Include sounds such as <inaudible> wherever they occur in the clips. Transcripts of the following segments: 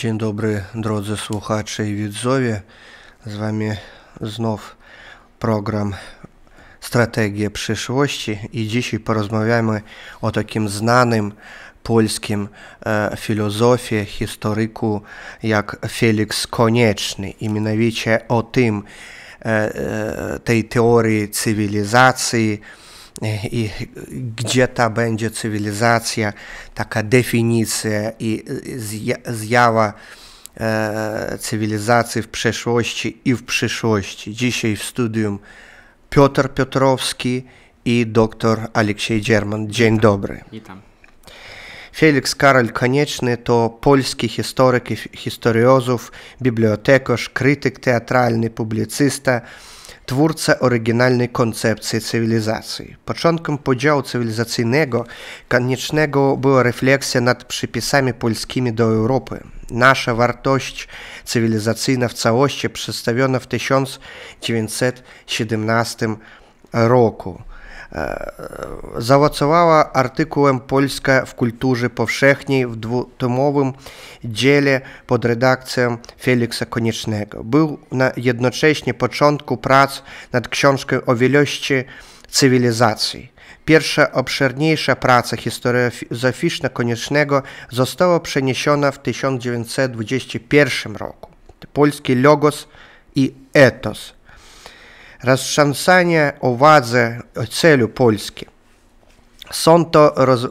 Dzień dobry drodzy słuchacze i widzowie. Z wami znów program Strategia przyszłości i dzisiaj porozmawiamy o takim znanym polskim e, filozofie, historyku jak Felix Konieczny i mianowicie o tym e, e tej teorii cywilizacji, i gdzie ta będzie cywilizacja, taka definicja i zjawa e, cywilizacji w przeszłości i w przyszłości. Dzisiaj w studium Piotr Piotrowski i dr Aleksiej Dzierman. Dzień dobry. Witam. Felix Karol Konieczny to polski historyk historiograf, bibliotekarz, krytyk teatralny, publicysta – twórca oryginalnej koncepcji cywilizacji. Początkiem podziału cywilizacyjnego koniecznego była refleksja nad przypisami polskimi do Europy. Nasza wartość cywilizacyjna w całości przedstawiona w 1917 roku. E, załacowała artykułem Polska w kulturze powszechnej w dwutomowym dziele pod redakcją Feliksa Koniecznego. Był na jednocześnie początku prac nad książką o wielości cywilizacji. Pierwsza obszerniejsza praca historyczna Koniecznego została przeniesiona w 1921 roku. Polski logos i etos – wadze o celu Polski. Są to roz, e,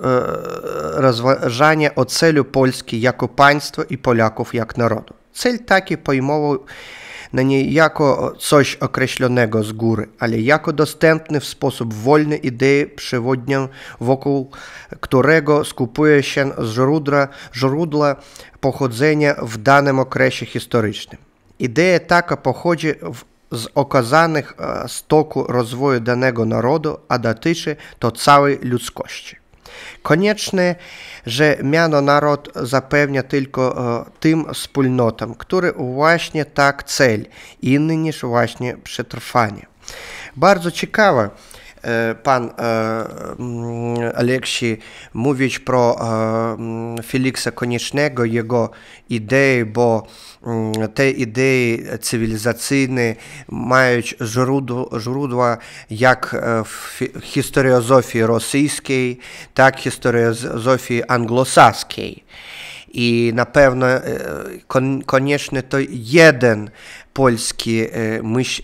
rozważania o celu Polski jako państwa i Polaków jak narodu. Cel taki pojmował na nie jako coś określonego z góry, ale jako dostępny w sposób wolny idei przewodnią, wokół którego skupuje się źródła, źródła pochodzenia w danym okresie historycznym. Idea taka pochodzi w z okazanych e, stoku rozwoju danego narodu, a dotyczy to całej ludzkości. Konieczne, że miano naród zapewnia tylko e, tym wspólnotom, które właśnie tak cel, inny niż właśnie przetrwanie. Bardzo ciekawe, пан Aleksiej mówić pro Feliksa Koniecznego, jego idei, bo te idei cywilizacyjne mają źródła jak w historiozofii rosyjskiej, tak i historiozofii anglosaskiej. i na pewno e, konieczny koniecznie to jeden polski e, myśl,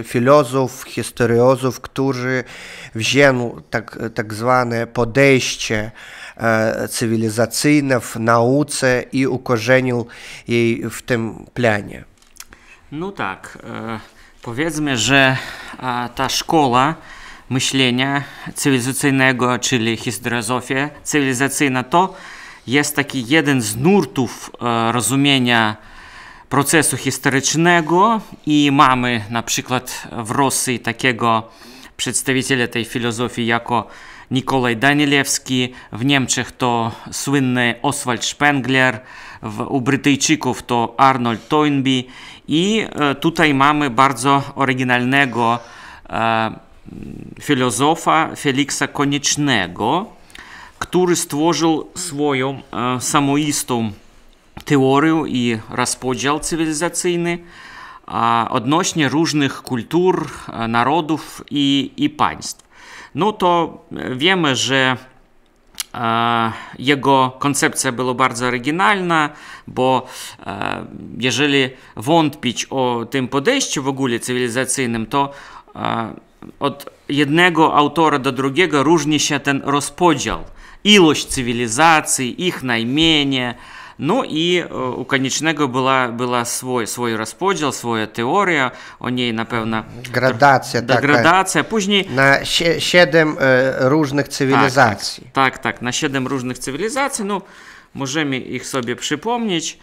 e, filozof, historyozów, który wziął tak, tak zwane podejście cywilizacyjne w nauce i ukorzenił jej w tym planie. No tak, powiedzmy, że ta szkoła myślenia cywilizacyjnego, czyli historyzofia cywilizacyjna to jest taki jeden z nurtów e, rozumienia procesu historycznego i mamy na przykład w Rosji takiego przedstawiciela tej filozofii jako Nikolaj Danielewski, w Niemczech to słynny Oswald Spengler, w, u Brytyjczyków to Arnold Toynbee i e, tutaj mamy bardzo oryginalnego e, filozofa Feliksa Koniecznego, który stworzył swoją e, samoistą teorię i rozpodział cywilizacyjny e, odnośnie różnych kultur, e, narodów i, i państw. No to e, wiemy, że e, jego koncepcja była bardzo oryginalna, bo jeżeli wątpić o tym podejściu w ogóle cywilizacyjnym, to od jednego autora do drugiego różni się ten rozpodział і ilość цивілізацій, їх наймення. Ну і э, у Канічнего була була свой свой розподіл, своя теорія. У ній, напевно, градація да, така. градація. Пужні... На сім е, э, різних цивілізацій. Так, так, так на сім різних цивілізацій. Ну, можемо їх собі припомнити.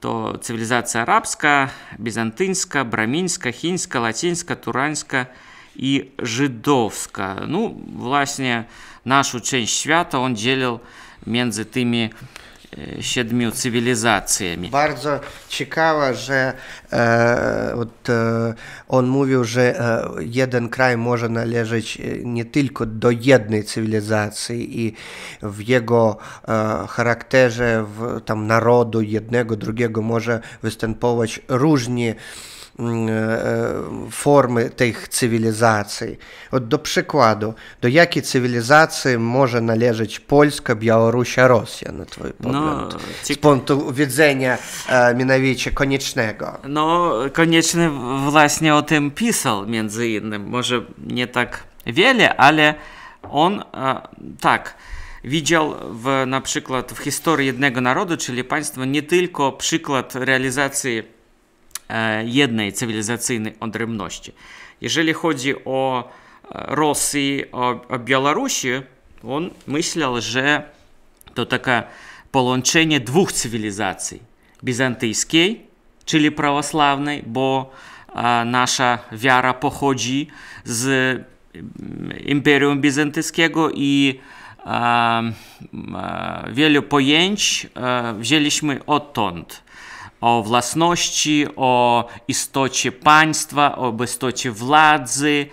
То цивілізація арабська, візантинська, брамінська, хінська, латинська, туранська і жидовська. Ну, власне, naszą część świata on dzielił między tymi e, siedmiu cywilizacjami. Bardzo ciekawe, że e, od, e, on mówił, że e, jeden kraj może należeć e, nie tylko do jednej cywilizacji i w jego e, charakterze w, tam narodu jednego, drugiego może występować różni форми тих цивілізацій. От до прикладу, до якій цивілізації може належить Польська, Білорусь, Росія, на твій погляд? No, З пункту відзення мінавіче конічного. Ну, no, конічний, власне, о тим писав, між іншим. Може, не так wiele, ale on tak widział w, na przykład w historii jednego narodu, czyli państwa, nie tylko przykład realizacji E, jednej cywilizacyjnej odrębności. Jeżeli chodzi o e, Rosję, o, o Białorusi, on myślał, że to taka połączenie dwóch cywilizacji. Bizantyjskiej, czyli prawosławnej, bo e, nasza wiara pochodzi z mm, Imperium Bizantyjskiego i wielu pojęć wzięliśmy odtąd o własności, o istocie państwa, o istocie władzy.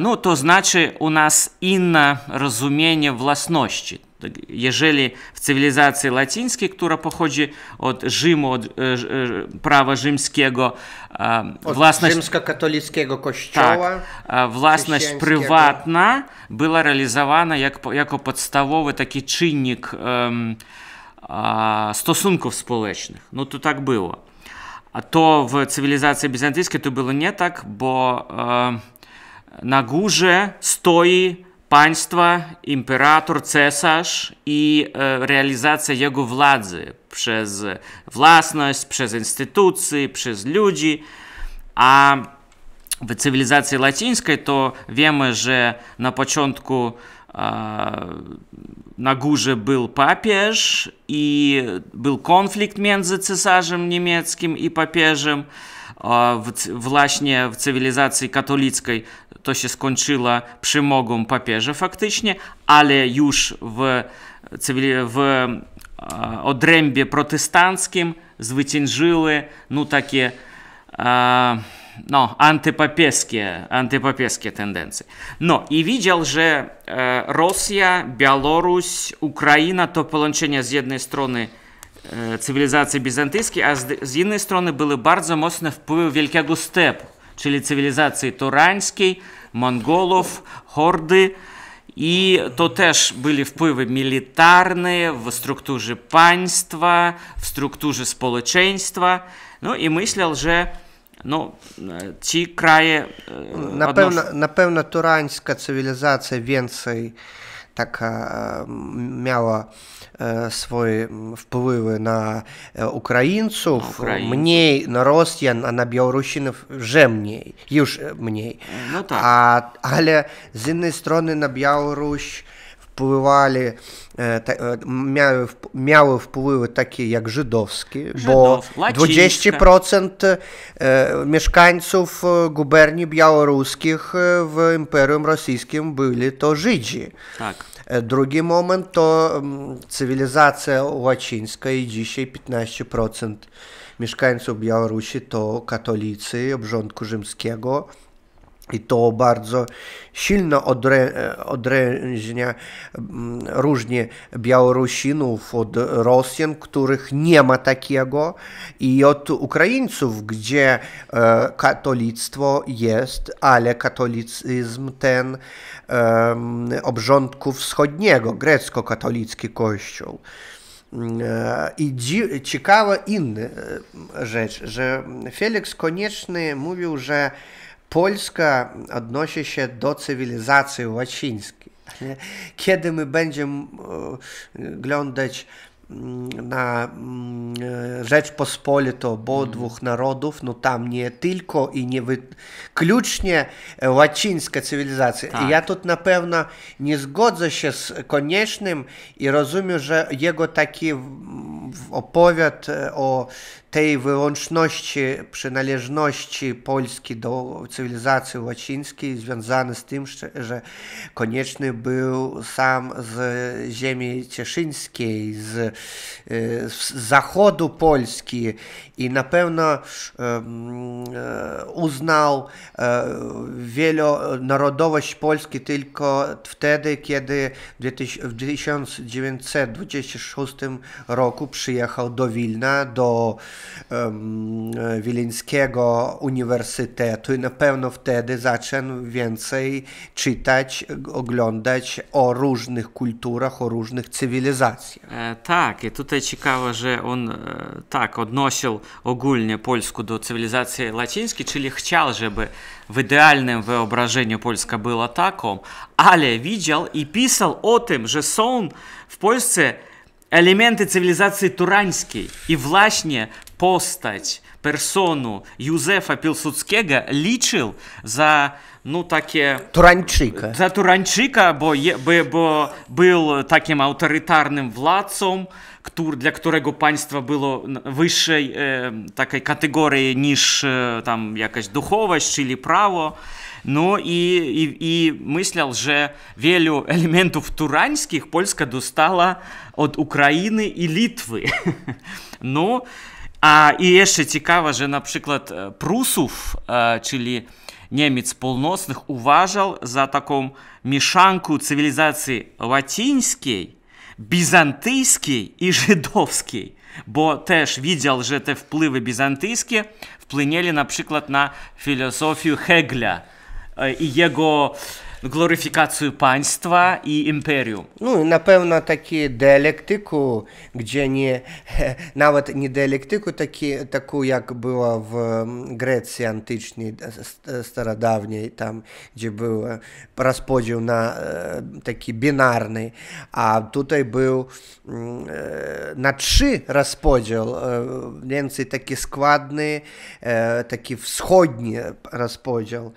No, to znaczy u nas inne rozumienie własności. Tak, jeżeli w cywilizacji łacińskiej, która pochodzi od Rzymu, od e, e, prawa rzymskiego, własność tak, prywatna była realizowana jak, jako podstawowy taki czynnik stosunków społecznych. No to tak było. A to w cywilizacji bizantyjskiej to było nie tak, bo na górze stoi państwo, imperator, cesarz i realizacja jego władzy przez własność, przez instytucje, przez ludzi. A w cywilizacji łacińskiej to wiemy, że na początku na górze był Papież i był konflikt między cesarzem niemieckim i Papieżem Właśnie w cywilizacji katolickiej to się skończyło przymogą papieża faktycznie, ale już w, w odrębie protestanckim zwyciężyły no takie no, антипопеские, антипопеские тенденции. Но и видел же э, Россия, Беларусь, Украина, то połączenie z jednej strony e, cywilizacji bizantyjskiej, a z, z innej strony były bardzo mocne wpływy Wielkiego Stepu, czyli cywilizacji turańskiej, Mongolów, Hordy. I to też byli wpływy militarne w strukturze państwa, w strukturze społeczeństwa. No i myślał, że Ну, е, ці краї... Е, напевно, одно... напевно, туранська цивілізація Венції так е, мала свої впливи на українців, Українців. мній на росіян, а на білорусинів вже мній, юж мній. Ну, так. А, але з іншої сторони на Білорусь wpływali, miały, miały wpływy takie jak żydowskie, bo 20% mieszkańców guberni białoruskich w Imperium Rosyjskim byli to Żydzi. Tak. Drugi moment to cywilizacja łacińska i dzisiaj 15% mieszkańców Białorusi to katolicy obrządku rzymskiego. I to bardzo silno odrę, odrężnia mm, różnie Białorusinów od Rosjan, których nie ma takiego, i od Ukraińców, gdzie e, katolictwo jest, ale katolicyzm ten e, obrządku wschodniego, grecko-katolicki kościół. E, I ciekawa inna e, rzecz, że Felix Konieczny mówił, że Polska odnosi się do cywilizacji łacińskiej. Kiedy my będziemy oglądać e, mm, na mm, Rzeczpospolitą mm. dwóch narodów, no tam nie tylko i nie wyklucznie łacińska cywilizacja. Tak. I ja tu na pewno nie zgodzę się z koniecznym i rozumiem, że jego taki opowiad e, o tej wyłączności przynależności Polski do cywilizacji łacińskiej związany z tym, że konieczny był sam z ziemi cieszyńskiej, z, y, z zachodu Polski i na pewno e, uznał e, wielonarodowość Polski tylko wtedy, kiedy w 1926 roku przyjechał do Wilna, do Wileńskiego Uniwersytetu i na pewno wtedy zaczął więcej czytać, oglądać o różnych kulturach, o różnych cywilizacjach. E, tak, i tutaj ciekawe, że on e, tak odnosił ogólnie Polsku do cywilizacji łacińskiej, czyli chciał, żeby w idealnym wyobrażeniu Polska była taką, ale widział i pisał o tym, że są w Polsce elementy cywilizacji turańskiej. I właśnie постать, персону Юзефа Пілсуцького лічив за ну таке Туранчика. За Туранчика, бо є бо був таким авторитарним владцом, для якого панство було вищої е, такої категорії, ніж е, там якась духовність чи право. Ну і, і, і мисляв, що вілю елементів туранських Польська достала від України і Літви. <laughs> ну, A i jeszcze ciekawe, że na przykład Prusów, czyli Niemiec Północnych, uważał za taką mieszankę cywilizacji łacińskiej, bizantyjskiej i żydowskiej, bo też widział, że te wpływy bizantyjskie wpłynęli na przykład na filozofię Hegla i jego gloryfikację państwa i imperium. Ну і напевно такі діалектику, де не е, навіть не діалектику, такі, таку як була в Греції античній е, е, стародавній, там де був розподіл на такі бінарний, а тут був на три розподіл. Німці такі складні, такі всходні розподіл.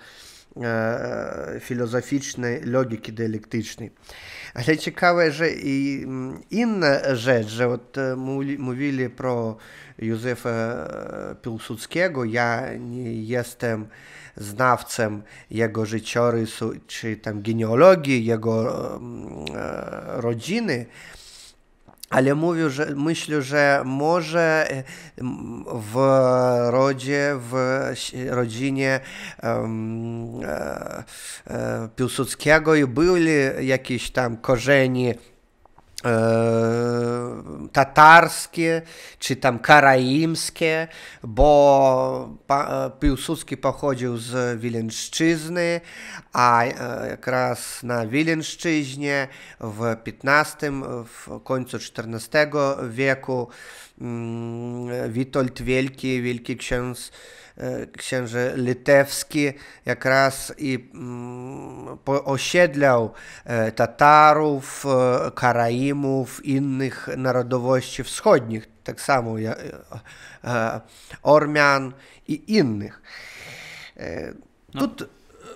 E, filozoficznej logiki діалектичної. Ale ciekawe, że i інна rzecz, że e, mówili про Józefa e, Piłsudskiego, ja nie jestem znawcem jego życiorysu czy tam genealogii, jego rodziny, ale mówił, że, myślę, że może e, w rodzie, w rodzinie e, e, Piłsudskiego i byli jakieś tam korzenie Eee, tatarskie czy tam karaimskie, bo Piłsudski pochodził z Wileńszczyzny, a e, jak raz na Wileńszczyźnie w XV, w końcu XIV wieku mm, Witold Wielki, wielki ksiądz E, księży litewski raz i mm, osiedlał e, Tatarów, e, Karaimów, innych narodowości wschodnich, tak samo Ormian i innych. No, Tut...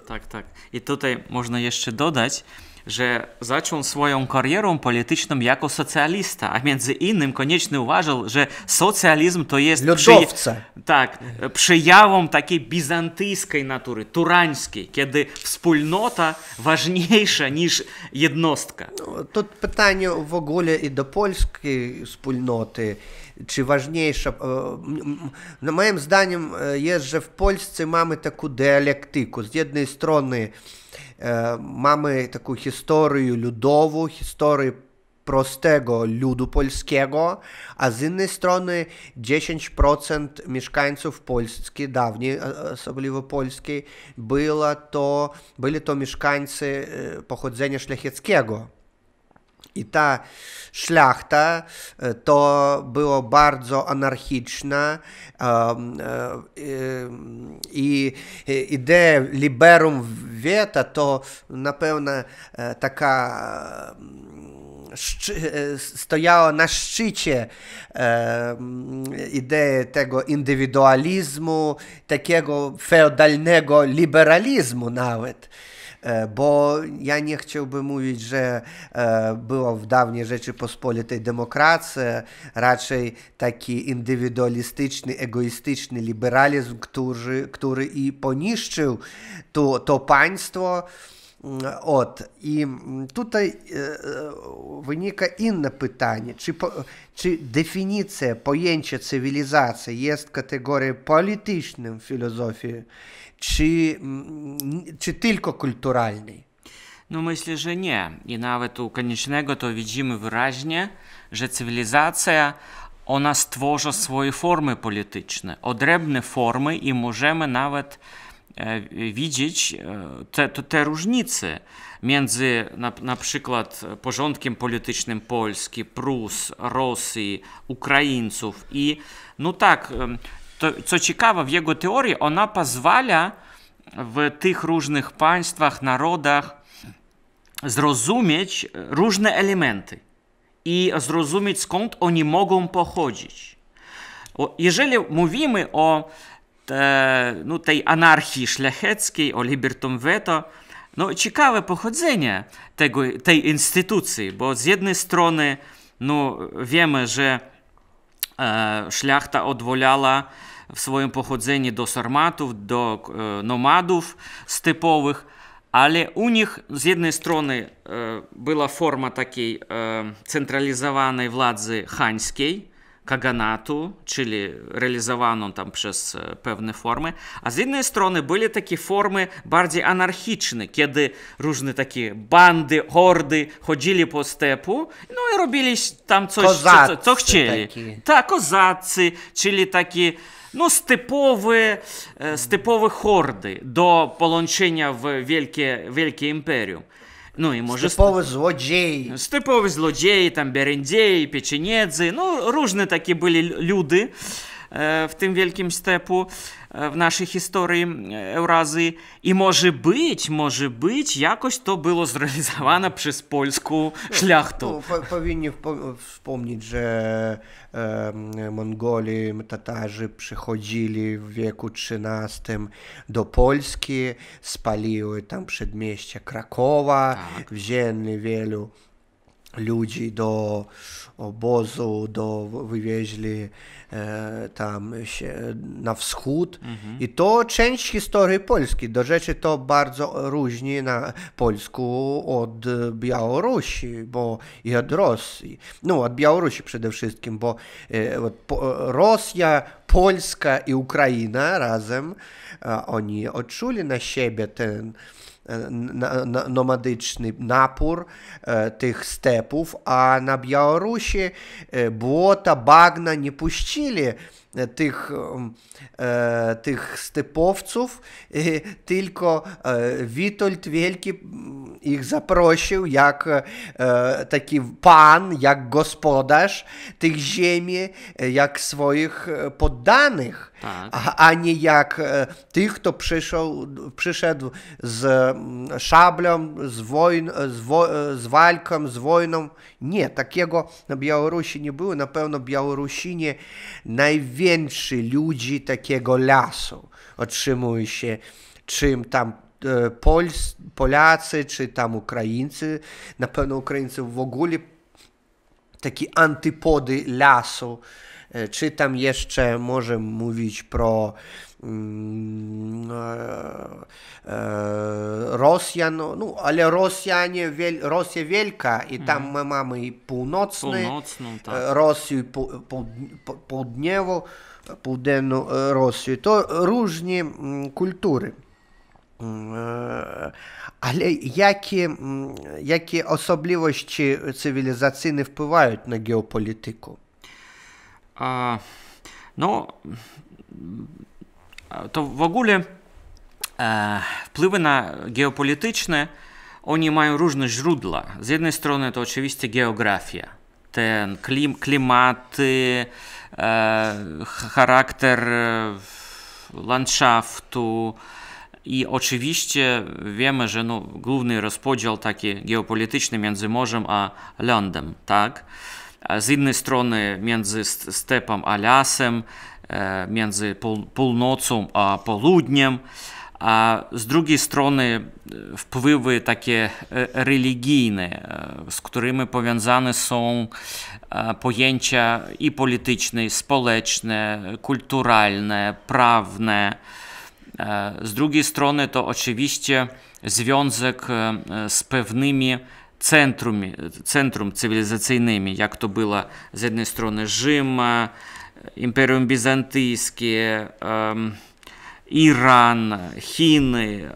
Tak, tak. I tutaj można jeszcze dodać, że zaczął swoją karierę polityczną jako socjalista, a między innym koniecznie uważał, że socjalizm to jest Lodowce. tak, przejawą takiej bizantyjskiej natury, turańskiej, kiedy wspólnota ważniejsza niż jednostka. No, to pytanie w ogóle i do polskiej wspólnoty, czy ważniejsza, e, no moim zdaniem e, jest, że w Polsce mamy taką dialektykę z jednej strony E, mamy taką historię ludową, historię prostego ludu polskiego, a z innej strony 10% mieszkańców Polski, dawniej e, особливо Polskiej, było to, byli to mieszkańcy e, pochodzenia szlacheckiego. I ta szlachta e, to było bardzo anarchiczne e, e, i idea liberum veta to na pewno taka стояла na szczycie idei tego indywidualizmu, takiego feudalnego liberalizmu nawet. E, bo ja nie chciałbym mówić, że e, było w dawniej Rzeczypospolitej demokracja, raczej taki indywidualistyczny, egoistyczny liberalizm, który, który i poniszczył to, to państwo. От, і тут е, виніка інне питання, чи, чи дефініція поєнча цивілізації є категорією політичним філозофії czy, mm, czy tylko kulturalny? No myślę, że nie. I nawet u Koniecznego to widzimy wyraźnie, że cywilizacja ona stworzy swoje formy polityczne, odrębne formy i możemy nawet e, widzieć e, te, te, różnice między na, na przykład porządkiem politycznym Polski, Prus, Rosji, Ukraińców i no tak, co ciekawe, w jego teorii ona pozwala w tych różnych państwach, narodach zrozumieć różne elementy i zrozumieć skąd one mogą pochodzić. Jeżeli mówimy o no, tej anarchii szlacheckiej, o libertum veto, no, ciekawe pochodzenie tego, tej instytucji, bo z jednej strony no, wiemy, że e, szlachta odwołała в своєму походжении до сарматов, до э, номадов степовых. Але у них, з однієї сторони, э, е, была форма такой э, е, централизованной владзы ханьской, каганату, чи реалізовано там через певні форми. А з іншої сторони були такі форми барді анархічні, коли різні такі банди, горди ходили по степу, ну і робили там щось, що хотіли. Та козаці, чи такі ну, з типові, з типові хорди до полончення в Велике, Велике Імперіум. Ну, і може... Степові злодії. Степові злодії, там, берендеї, печенєдзи. Ну, різні такі були люди в тим Великим степу. E, w naszej historii e, Eurazji i może być, może być, jakoś to było zrealizowane <laughs> przez polską szlachtę. No, no powinni wspomnieć, że Mongolii, Tatarzy przychodzili w wieku XIII do Polski, spaliły tam przedmieście Krakowa, tak. wzięli wielu ludzi do obozu, do, wywieźli e, tam się, na wschód. Mhm. I to część historii Polski. Do rzeczy to bardzo różni na Polsku od Białorusi, bo i od Rosji. No, od Białorusi przede wszystkim, bo e, od, po, Rosja, Polska i Ukraina razem, a, oni odczuli na siebie ten E, nomadyczny napór e, tych stepów, a na Białorusi e, błota, bagna nie puścili tych, tych stepowców, tylko Witold Wielki ich zaprosił jak taki pan, jak gospodarz tych ziemi, jak swoich poddanych tak. a, a nie jak e, tych, kto przyszedł, przyszedł z mm, szablą, z, wojn, e, z, wo, e, z walką, z wojną. Nie, takiego na Białorusi nie było. Na pewno Białorusini największy ludzi takiego lasu otrzymuje się czym tam Pols, Polacy czy tam Ukraińcy, na pewno Ukraińcy w ogóle takie antypody lasu E, czy tam jeszcze możemy mówić pro mm, e, e, Rosjan, no, no ale Rosjanie, Rosja wielka i tam my mhm. mamy i północny, północną, tak. Rosję, południową, południową Rosję. To różne mm, kultury. Mm, ale jakie, jakie osobliwości cywilizacyjne wpływają na geopolitykę? no, to w ogóle e, wpływy na geopolityczne, oni mają różne źródła. Z jednej strony to oczywiście geografia, ten klim, klimaty, e, charakter e, landszaftu, i oczywiście wiemy, że no, główny rozpodział taki geopolityczny między morzem a lądem, tak? z jednej strony między stepem a lasem, e, między północą a południem, a z drugiej strony e, wpływy takie e, religijne, z którymi powiązane są pojęcia i polityczne, i społeczne, kulturalne, prawne. Z drugiej strony to oczywiście związek z pewnymi центрумі, центрум цивілізаційними, як то було з однієї сторони Жим, Імперіум Візантійське, ем, Іран, Хіни, е,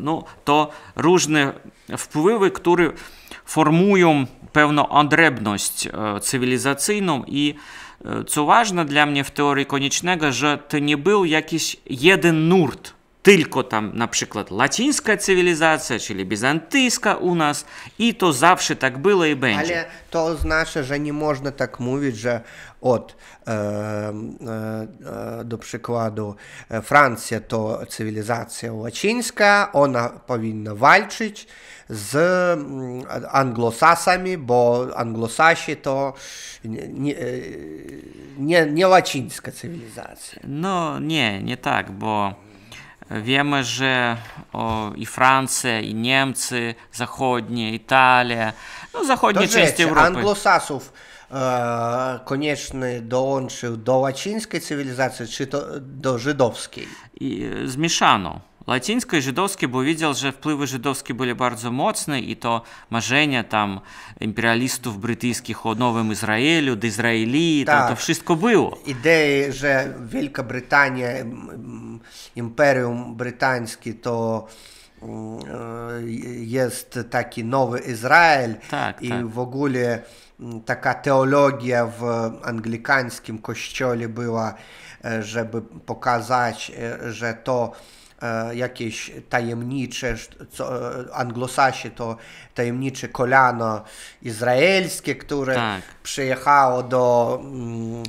ну, то різні впливи, які формують певну андребність е, цивілізаційну і е, це ważne для мене в теорії koniecznego, що to не був якийсь jeden nurt tylko tam na przykład łacińska cywilizacja, czyli bizantyjska u nas i to zawsze tak było i będzie. Ale to oznacza, że nie można tak mówić, że od e, e, e do przykładu e, Francja to cywilizacja łacińska, ona powinna walczyć z mm, anglosasami, bo anglosasi to e, nie, nie łacińska cywilizacja. No nie, nie tak, bo Wiemy, że i Francja, i Niemcy zachodnie, Italia, no zachodnie części Europy. anglosasów e, koniecznie dołączył do łacińskiej cywilizacji, czy do żydowskiej? E, zmieszano. Лацінське і żydowskie, bo widział, że wpływy żydowskie były bardzo mocne i to marzenia tam imperialistów brytyjskich o nowym Izraelu, do Izraeli, tak. to wszystko było. Idei, że Wielka Brytania, Imperium Brytańskie to jest taki nowy Izrael tak, i tak. w ogóle taka teologia w anglikańskim kościele była, żeby pokazać, że to E, jakieś tajemnicze, co, anglosasi to tajemnicze kolano izraelskie, które tak. przyjechało do mm,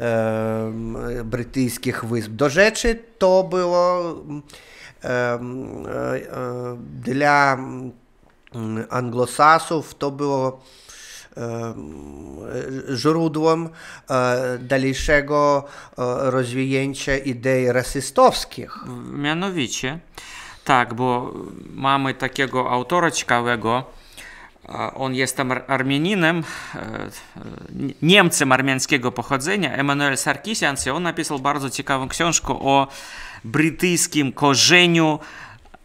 e, brytyjskich wysp. Do rzeczy to było e, e, e dla mm, anglosasów to było źródłem e, dalszego e, rozwijęcia idei rasistowskich. Mianowicie, tak, bo mamy takiego autora ciekawego, on jest tam Armieninem, e, Niemcem armiańskiego pochodzenia, Emanuel Sarkisian, on napisał bardzo ciekawą książkę o brytyjskim korzeniu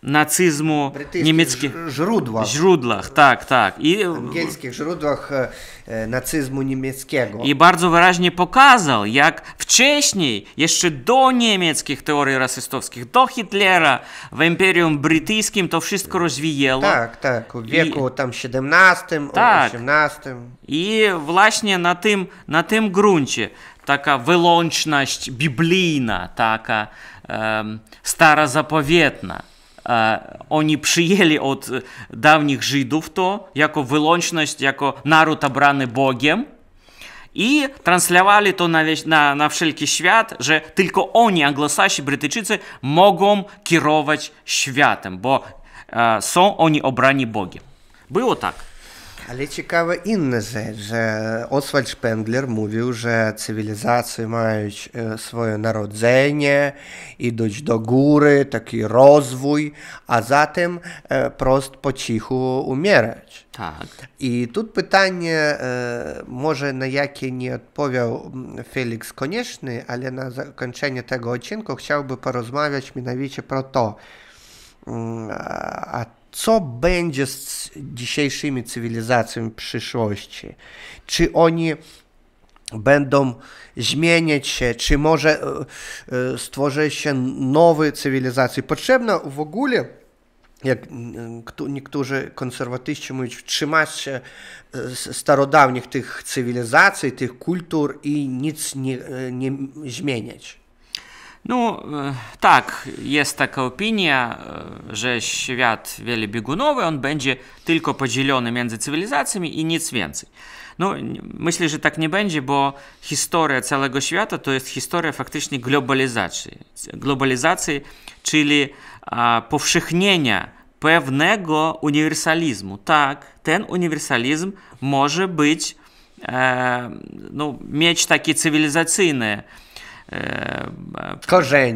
нацизму niemieckich źródłach. źródłach, tak, tak. I, e, angielskich źródłach e, e, nacizmu niemieckiego. I bardzo wyraźnie pokazał, jak wcześniej, jeszcze do niemieckich teorii rasistowskich, do Hitlera w Imperium Brytyjskim to wszystko rozwijało. Tak, tak, w wieku I, tam XVII, tak, XVIII. I właśnie na tym, na tym gruncie taka wyłączność biblijna, taka um, stara zapowiedna. E, oni przyjęli od dawnych Żydów to jako wyłączność, jako naród obrany Bogiem i translowali to na, na, na wszelki świat, że tylko oni, anglosasi, Brytyjczycy, mogą kierować światem, bo e, są oni obrani Bogiem. Było tak. Ale ciekawe inne, rzecz, że Oswald Spengler mówił, że cywilizacje mają e, swoje narodzenie, idąć do góry, taki rozwój, a zatem e, prost po cichu umierać. Tak. I tu pytanie, e, może na jakie nie odpowiedział mm, Felix Konieczny, ale na zakończenie tego odcinka chciałbym porozmawiać mianowicie pro to, mm, co będzie z dzisiejszymi cywilizacjami w przyszłości? Czy oni będą zmieniać się, czy może e, e, stworzy się nowe cywilizacje? Potrzebna w ogóle jak niektórzy konserwatyści mówią, trzymać się e, starodawnych tych cywilizacji, tych kultur i nic nie, nie zmieniać. No e, tak, jest taka opinia, e, że świat wielobiegunowy, on będzie tylko podzielony między cywilizacjami i nic więcej. No, myślę, że tak nie będzie, bo historia całego świata to jest historia faktycznie globalizacji. Globalizacji, czyli a, pewnego uniwersalizmu. Tak, ten uniwersalizm może być, e, no, mieć takie cywilizacyjne E,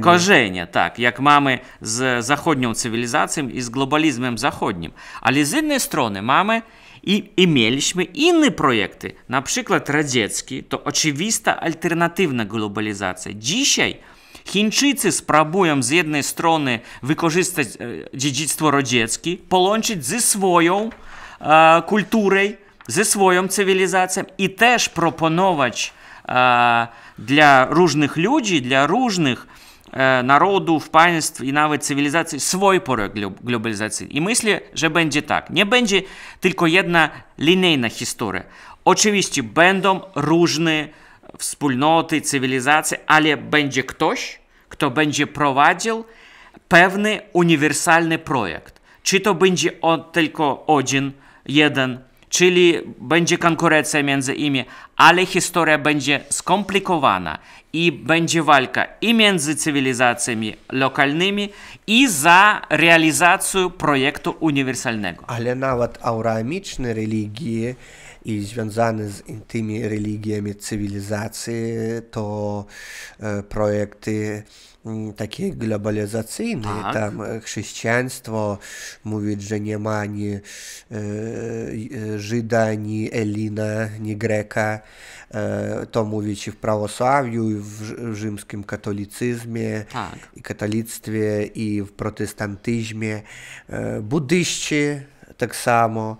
Korzenie. tak, jak mamy z zachodnią cywilizacją i z globalizmem zachodnim. Ale z innej strony mamy i, mieliśmy inne projekty, na przykład radziecki, to oczywista alternatywna globalizacja. Dzisiaj Chińczycy spróbują z jednej strony wykorzystać e, dziedzictwo radzieckie, połączyć ze swoją e, kulturą, ze swoją cywilizacją i też proponować для różnych ludzi, dla różnych narodów, państw i nawet cywilizacji swój porę globalizacji. I myślę, że będzie tak. Nie będzie tylko jedna linijna historia. Oczywiście będą różne wspólnoty, cywilizacje, ale będzie ktoś, kto będzie prowadził pewny uniwersalny projekt. Czy to będzie on tylko один, jeden czyli będzie konkurencja między nimi, ale historia będzie skomplikowana i będzie walka i między cywilizacjami lokalnymi i za realizację projektu uniwersalnego. Ale nawet auramiczne religie i związane z tymi religiami cywilizacji to e, projekty takie globalizacyjne. Tam chrześcijaństwo mówić że nie ma ani e, э, э, Żyda, ani Elina, ani Greka. Э, to mówić w prawosławiu, w, rzymskim katolicyzmie, tak. i katolictwie, i w protestantyzmie. E, buddyści tak samo,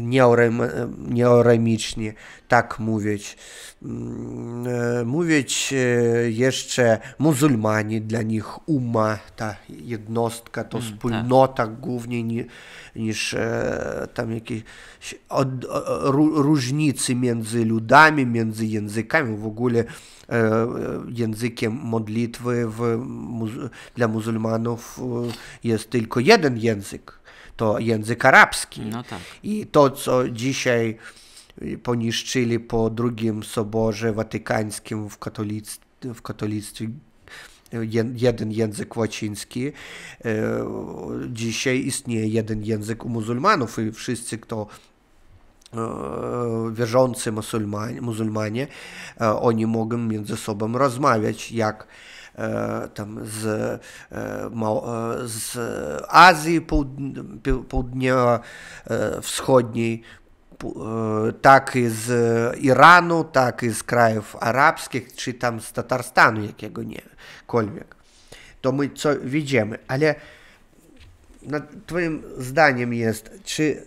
nieorem, nieoremicznie, tak mówić. Mm, e, mówić e, jeszcze muzułmani dla nich umma, ta jednostka, to mm, wspólnota tak. głównie niż, niż e, tam jakieś od, różnicy między ludami, między językami, w ogóle językiem modlitwy w, dla muzułmanów jest tylko jeden język to język arabski. No tak. I to, co dzisiaj y, poniszczyli po drugim soborze watykańskim w, katolic w katolictwie y, jeden język łaciński. Y, dzisiaj istnieje jeden język u muzułmanów i wszyscy, kto wierzący musulmanie, muzułmanie, oni mogą między sobą rozmawiać jak E, tam z, e, e, z Azji Południowo-Wschodniej, tak i z Iranu, tak i z krajów arabskich, czy tam z Tatarstanu jakiego nie, To my co widzimy, ale twoim zdaniem jest, czy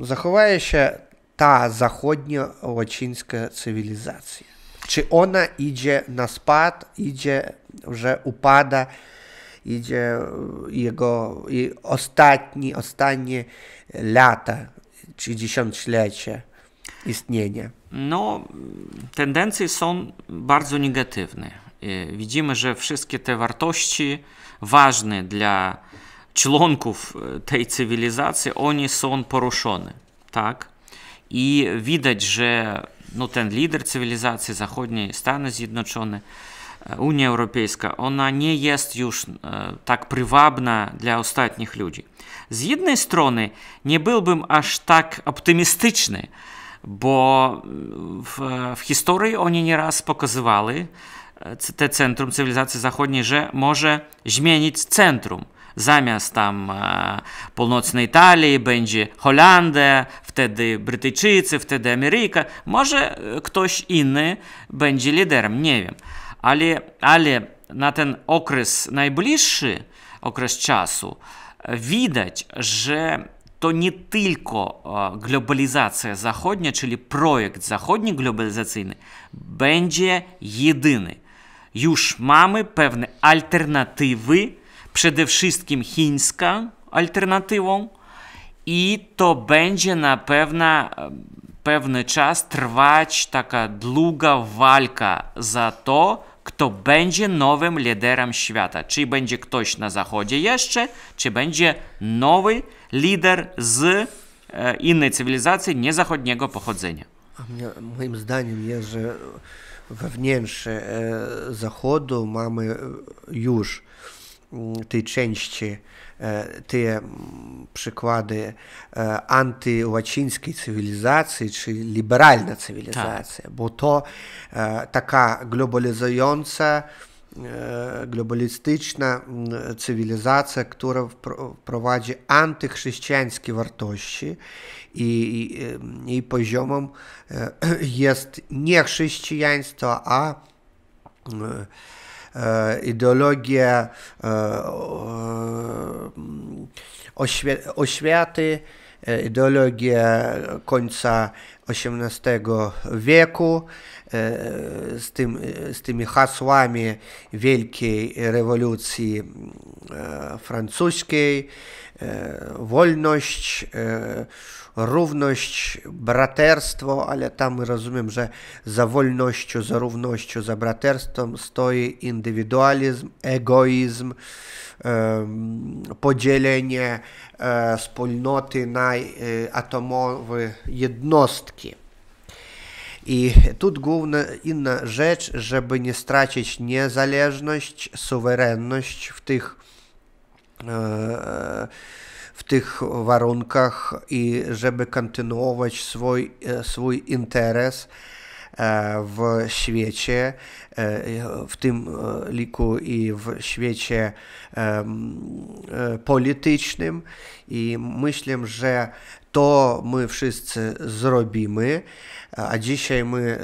zachowuje się ta zachodnia łacińska cywilizacja? Czy ona idzie na spad, idzie że upada, idzie y, jego i ostatni, ostatnie lata, 30-lecie istnienia. No, tendencje są bardzo negatywne. Y, widzimy, że wszystkie te wartości ważne dla członków y, tej cywilizacji, one są poruszone, tak? I widać, że no, ten lider cywilizacji zachodniej, Stany Zjednoczone, Unia Europejska, ona nie jest już e, tak prywabna dla ostatnich ludzi. Z jednej strony nie byłbym aż tak optymistyczny, bo e, w, w historii oni nieraz pokazywali, e, te centrum cywilizacji zachodniej, że może zmienić centrum. Zamiast tam e, północnej Italii będzie Holandia, wtedy Brytyjczycy, wtedy Ameryka. Może ktoś inny będzie liderem, nie wiem ale, ale na ten okres najbliższy, okres czasu, widać, że to nie tylko e, globalizacja zachodnia, czyli projekt zachodni globalizacyjny, będzie jedyny. Już mamy pewne alternatywy, przede wszystkim chińska alternatywą, i to będzie na pewno e, pewny czas trwać taka długa walka za to, kto będzie nowym liderem świata. Czy będzie ktoś na zachodzie jeszcze, czy będzie nowy lider z e, innej cywilizacji, niezachodniego pochodzenia. moim zdaniem jest, że wewnętrznie e, zachodu mamy już mm, tej części te mm, przykłady e, antyłacińskiej cywilizacji czy liberalnej cywilizacji, tak. bo to e, taka globalizująca e, globalistyczna mm, cywilizacja, która prowadzi antychrześcijańskie wartości i jej poziomem <clears throat> jest nie chrześcijaństwo, a mm, E, ideologię e, e, oświaty, ideologię końca XVIII wieku z, tym, z tymi hasłami wielkiej rewolucji francuskiej, wolność, równość, braterstwo, ale tam my rozumiem, że za wolnością, za równością, za braterstwem stoi indywidualizm, egoizm, podzielenie e, wspólnoty na atomowe jednostki. I tu główna inna rzecz, żeby nie stracić niezależność, suwerenność w tych e, w tych warunkach i żeby kontynuować swój, e, swój interes e, w świecie, e, w tym liku i w świecie politycznym. I myślę, że to my wszyscy zrobimy, a dzisiaj my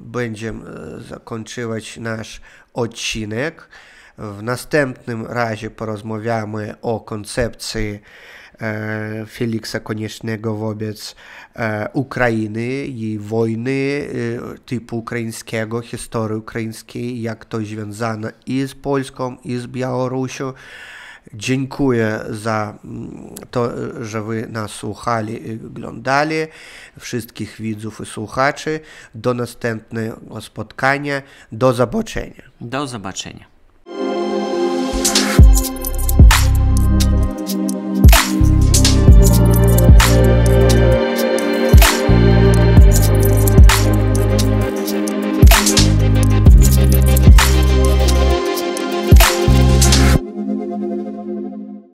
będziemy zakończyć nasz odcinek. W następnym razie porozmawiamy o koncepcji e, Feliksa Koniecznego wobec e, Ukrainy, jej wojny e, typu ukraińskiego, historii ukraińskiej, jak to związane i z Polską, i z Białorusią. Dziękuję za mm, to, że Wy nas słuchali i oglądali. Wszystkich widzów i słuchaczy. Do następnego spotkania. Do zobaczenia. Do zobaczenia.